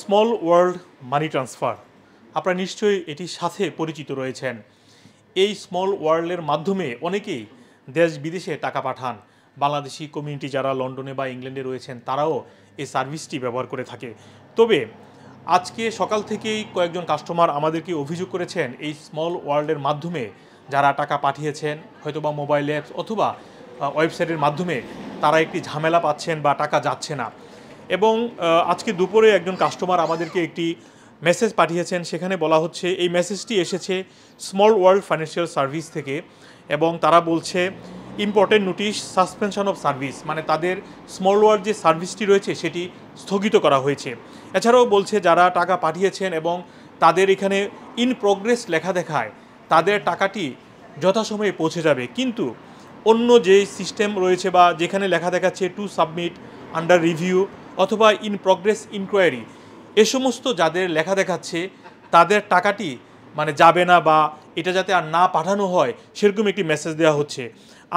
Small world money transfer আপনারা নিশ্চয়ই এটির সাথে পরিচিত রয়েছেন এই স্মল ওয়ার্ল্ডের মাধ্যমে অনেকেই দেশ বিদেশে টাকা পাঠান বাংলাদেশি কমিউনিটি যারা লন্ডনে বা ইংল্যান্ডে রয়েছেন তারাও এই সার্ভিসটি ব্যবহার করে থাকে তবে আজকে সকাল থেকেই কয়েকজন কাস্টমার আমাদেরকে অভিযোগ করেছেন এই স্মল ওয়ার্ল্ডের মাধ্যমে যারা টাকা পাঠিয়েছেন হয়তোবা মোবাইল অ্যাপস অথবা ওয়েবসাইটের মাধ্যমে তারা একটি ঝামেলা পাচ্ছেন বা টাকা যাচ্ছে না এবং আজকে দুপুরে একজন কাস্টমার আমাদেরকে একটি মেসেজ পাঠিয়েছেন সেখানে বলা হচ্ছে এই মেসেজটি এসেছে স্মল ওয়ার্ল্ড ফাইন্যান্সিয়াল সার্ভিস থেকে এবং তারা বলছে important notice suspension of service মানে তাদের স্মল ওয়ার্ল্ড যে সার্ভিসটি রয়েছে সেটি স্থগিত করা হয়েছে এছাড়াও বলছে যারা টাকা পাঠিয়েছেন এবং তাদের এখানে ইন প্রোগ্রেস লেখা দেখায় তাদের টাকাটি যথাসময়ে পৌঁছে যাবে কিন্তু অন্য যে সিস্টেম রয়েছে বা যেখানে লেখা দেখাচ্ছে টু সাবমিট আন্ডার রিভিউ অথবা ইন প্রগ্রেস ইনকোয়ারি এ সমস্ত যাদের লেখা দেখাচ্ছে তাদের টাকাটি মানে যাবে না বা এটা যাতে আর না পাঠানো হয় সেরকম একটি মেসেজ দেওয়া হচ্ছে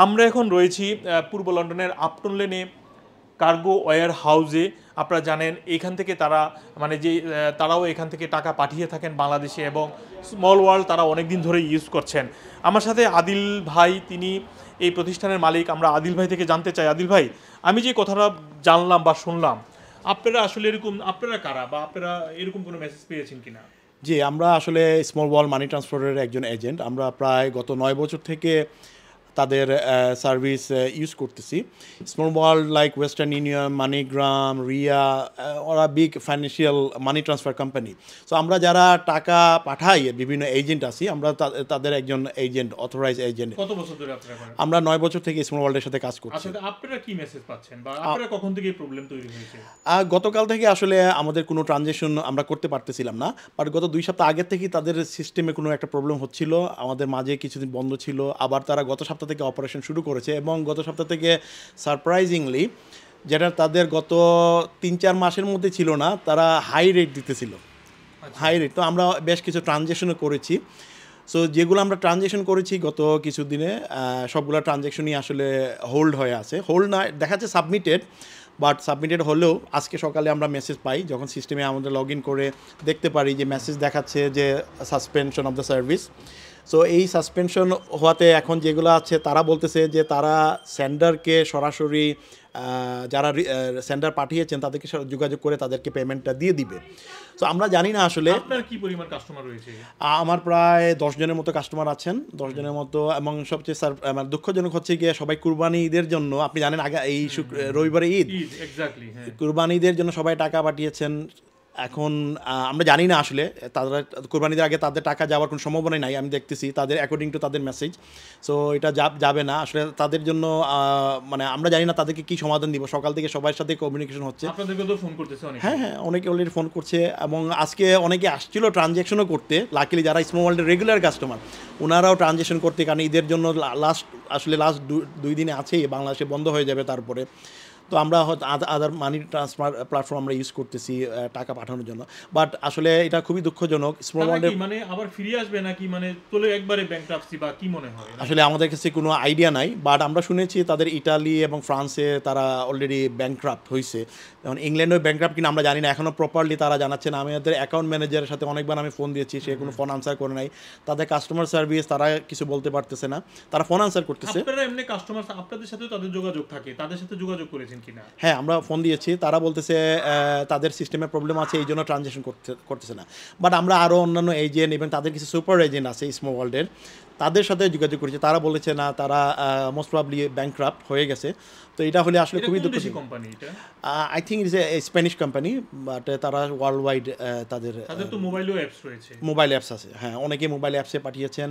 আমরা এখন রয়েছি পূর্ব লন্ডনের আপটন লেনে কার্গো ওয়ার হাউজে আপনারা জানেন এইখান থেকে তারা মানে যে তারাও এখান থেকে টাকা পাঠিয়ে থাকেন বাংলাদেশে এবং স্মল ওয়ার্ল্ড তারা অনেক দিন ধরে ইউজ করছেন আমার সাথে আদিল ভাই তিনি এই প্রতিষ্ঠানের মালিক আমরা আদিল ভাই থেকে জানতে চাই আদিল ভাই আমি যে কথাটা জানলাম বা শুনলাম আপনারা আসলে এরকম আপনারা কারা বা আপনারা এরকম কোনো মেসেজ পেয়েছেন কিনা জি আমরা আসলে স্মল ওয়ার্ল্ড মানি ট্রান্সফারের একজন এজেন্ট আমরা প্রায় গত নয় বছর থেকে তাদের সার্ভিস ইউজ করতেছি Small World like Western Union MoneyGram Ria ওরা big financial money transfer company so আমরা যারা টাকা পাঠাই বিভিন্ন এজেন্ট আছি আমরা তাদের একজন এজেন্ট অথরাইজ এজেন্ট কত বছর ধরে আমরা নয় বছর থেকে স্মল ওয়ার্ল্ডের সাথে কাজ করছি আচ্ছা, আপনারা কি মেসেজ পাচ্ছেন বা আপনারা কখন থেকে প্রবলেম তৈরি হয়েছে গতকাল থেকে আসলে আমাদের কোনো ট্রানজেকশন আমরা করতে পারতেছিলাম না বাট গত দুই সপ্তাহ আগে থেকেই তাদের সিস্টেমে কোনো একটা প্রবলেম হচ্ছিল আমাদের মাঝে কিছুদিন বন্ধ ছিল আবার তারা গত সপ্তাহ সপ্তাহ থেকে অপারেশন শুরু করেছে এবং গত সপ্তাহ থেকে সারপ্রাইজিংলি যেটা তাদের গত তিন চার মাসের মধ্যে ছিল না তারা হাই রেট দিতেছিল হাই আচ্ছা। রেট তো আমরা বেশ কিছু ট্রানজ্যাকশনও করেছি সো যেগুলো আমরা ট্রানজেকশন করেছি গত কিছু দিনে সবগুলো ট্রানজেকশনই আসলে হোল্ড হয়ে আছে হোল্ড না দেখা যাচ্ছে সাবমিটেড বাট সাবমিটেড হলেও আজকে সকালে আমরা মেসেজ পাই যখন সিস্টেমে আমাদের লগ ইন করে দেখতে পারি যে মেসেজ দেখাচ্ছে যে suspension of the service so এই সাসপেনশন হওয়াতে এখন যেগুলো আছে তারা বলতেছে যে তারা স্যান্ডারকে সরাসরি যারা সেন্ডার পাঠিয়েছেন তাদেরকে যোগাযোগ করে তাদেরকে পেমেন্টটা দিয়ে দিবে তো আমরা জানি না আসলে কি পরিমাণ কাস্টমার রয়েছে আমার প্রায় দশ জনের মতো কাস্টমার আছেন দশ জনের মতো এবং সবচেয়ে স্যার মানে দুঃখজনক হচ্ছে গিয়ে সবাই কুরবানি ঈদের জন্য আপনি জানেন আগে এই রবিবারে ঈদ হ্যাঁ। কুরবানি ঈদের জন্য সবাই টাকা পাঠিয়েছেন এখন আমরা জানি না আসলে তারা কোরবানিদের আগে তাদের টাকা যাওয়ার কোনো সম্ভাবনাই নাই আমি দেখতেছি তাদের অ্যাকর্ডিং টু তাদের মেসেজ সো এটা যাবে না আসলে তাদের জন্য মানে আমরা জানি না তাদেরকে কি সমাধান দিব সকাল থেকে সবার সাথে কমিউনিকেশন হচ্ছে ফোন হ্যাঁ হ্যাঁ অনেকে অলরেডি ফোন করছে এবং আজকে অনেকে আসছিল ট্রানজ্যাকশনও করতে লাকিলি যারা স্মো ওয়ার্ল্ডের রেগুলার কাস্টমার ওনারাও ট্রানজ্যাকশন করতে কারণ ঈদের জন্য লাস্ট আসলে লাস্ট দুই দিনে আছেই বাংলাদেশে বন্ধ হয়ে যাবে তারপরে তো আমরা হয়তো আদার মানি ট্রান্সফার প্ল্যাটফর্ম আমরা ইউজ করতেছি টাকা পাঠানোর জন্য বাট আসলে এটা খুবই দুঃখজনক স্মল মানে আবার ফিরে আসবে নাকি মানে চলে একবারে ব্যাংক্রাপসি বা কি মনে হয় আসলে আমাদের কাছে কোনো আইডিয়া নাই বাট আমরা শুনেছি তাদের ইটালি এবং ফ্রান্সে তারা অলরেডি ক্রাফ্ট হয়েছে যেমন ব্যাংক ক্রাফ্ট কিনা আমরা জানি না এখনও প্রপারলি তারা জানাচ্ছে না আমি আমাদের অ্যাকাউন্ট ম্যানেজারের সাথে অনেকবার আমি ফোন দিয়েছি সে কোনো ফোন আনসার করে নাই তাদের কাস্টমার সার্ভিস তারা কিছু বলতে পারতেছে না তারা ফোন আনসার করতেছে আপনারা এমনি কাস্টমার আপনাদের সাথে তাদের যোগাযোগ থাকে তাদের সাথে যোগাযোগ করেছেন কিনা হ্যাঁ আমরা ফোন দিয়েছি তারা বলতেছে তাদের সিস্টেমের প্রবলেম আছে এই জন্য ট্রানজেকশন করতে করতেছে না বাট আমরা আরও অন্যান্য এজেন্ট এবং তাদের কিছু সুপার এজেন্ট আছে স্মো ওয়ার্ল্ডের তাদের সাথে যোগাযোগ করেছে তারা বলেছে না তারা মোস্ট প্রবলি ব্যাংক হয়ে গেছে তো এটা হলে আসলে খুবই দুঃখ company I think it's a Spanish company but তারা ওয়ার্ল্ড ওয়াইড তাদের মোবাইল অ্যাপস আছে হ্যাঁ অনেকে মোবাইল অ্যাপসে পাঠিয়েছেন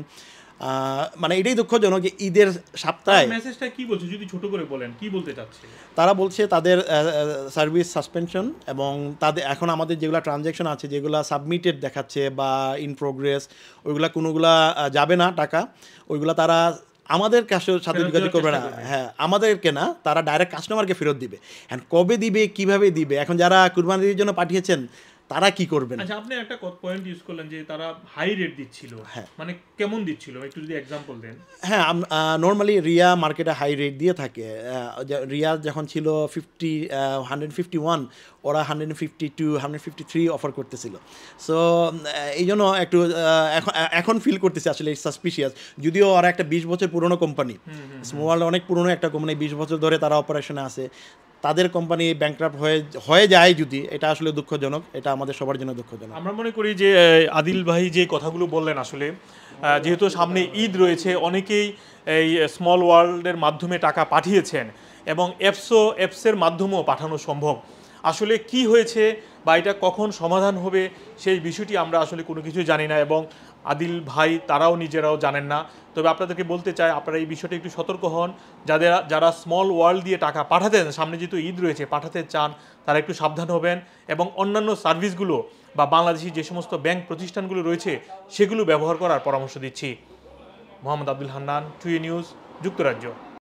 মানে এটাই দুঃখজনক যে ঈদের সপ্তাহে মেসেজটা কি বলছে যদি ছোট করে বলেন কি বলতে চাচ্ছে তারা বলছে তাদের সার্ভিস সাসপেনশন এবং তাদের এখন আমাদের যেগুলো ট্রানজ্যাকশন আছে যেগুলো সাবমিটেড দেখাচ্ছে বা ইন প্রোগ্রেস ওইগুলা কোনোগুলা যাবে না টাকা ওইগুলো তারা আমাদের কাছে সাথে যোগাযোগ করবে না হ্যাঁ আমাদেরকে না তারা ডাইরেক্ট কাস্টমারকে ফেরত দিবে হ্যাঁ কবে দিবে কিভাবে দিবে এখন যারা কুরবানির জন্য পাঠিয়েছেন তারা কি করবেন আচ্ছা আপনি একটা পয়েন্ট ইউজ করলেন যে তারা হাই রেট দিচ্ছিল হ্যাঁ মানে কেমন দিচ্ছিল একটু যদি एग्जांपल দেন হ্যাঁ নরমালি রিয়া মার্কেটে হাই রেট দিয়ে থাকে রিয়া যখন ছিল 50 151 ওরা 152 153 অফার করতেছিল সো এইজন্য একটু এখন ফিল করতেছি আসলে সাসপিশিয়াস যদিও ওরা একটা 20 বছর পুরনো কোম্পানি স্মোয়াল অনেক পুরনো একটা কোম্পানি 20 বছর ধরে তারা অপারেশনে আছে তাদের কোম্পানি ব্যাংক্রাফ্ট হয়ে হয়ে যায় যদি এটা আসলে দুঃখজনক এটা আমাদের সবার জন্য দুঃখজনক আমরা মনে করি যে আদিল ভাই যে কথাগুলো বললেন আসলে যেহেতু সামনে ঈদ রয়েছে অনেকেই এই স্মল ওয়ার্ল্ডের মাধ্যমে টাকা পাঠিয়েছেন এবং অ্যাপসও অ্যাপসের মাধ্যমেও পাঠানো সম্ভব আসলে কি হয়েছে বা এটা কখন সমাধান হবে সেই বিষয়টি আমরা আসলে কোনো কিছু জানি না এবং আদিল ভাই তারাও নিজেরাও জানেন না তবে আপনাদেরকে বলতে চাই আপনারা এই বিষয়টি একটু সতর্ক হন যাদের যারা স্মল ওয়ার্ল্ড দিয়ে টাকা পাঠাতে সামনে যেহেতু ঈদ রয়েছে পাঠাতে চান তারা একটু সাবধান হবেন এবং অন্যান্য সার্ভিসগুলো বা বাংলাদেশি যে সমস্ত ব্যাংক প্রতিষ্ঠানগুলো রয়েছে সেগুলো ব্যবহার করার পরামর্শ দিচ্ছি মোহাম্মদ আব্দুল হান্নান টুয়ে নিউজ যুক্তরাজ্য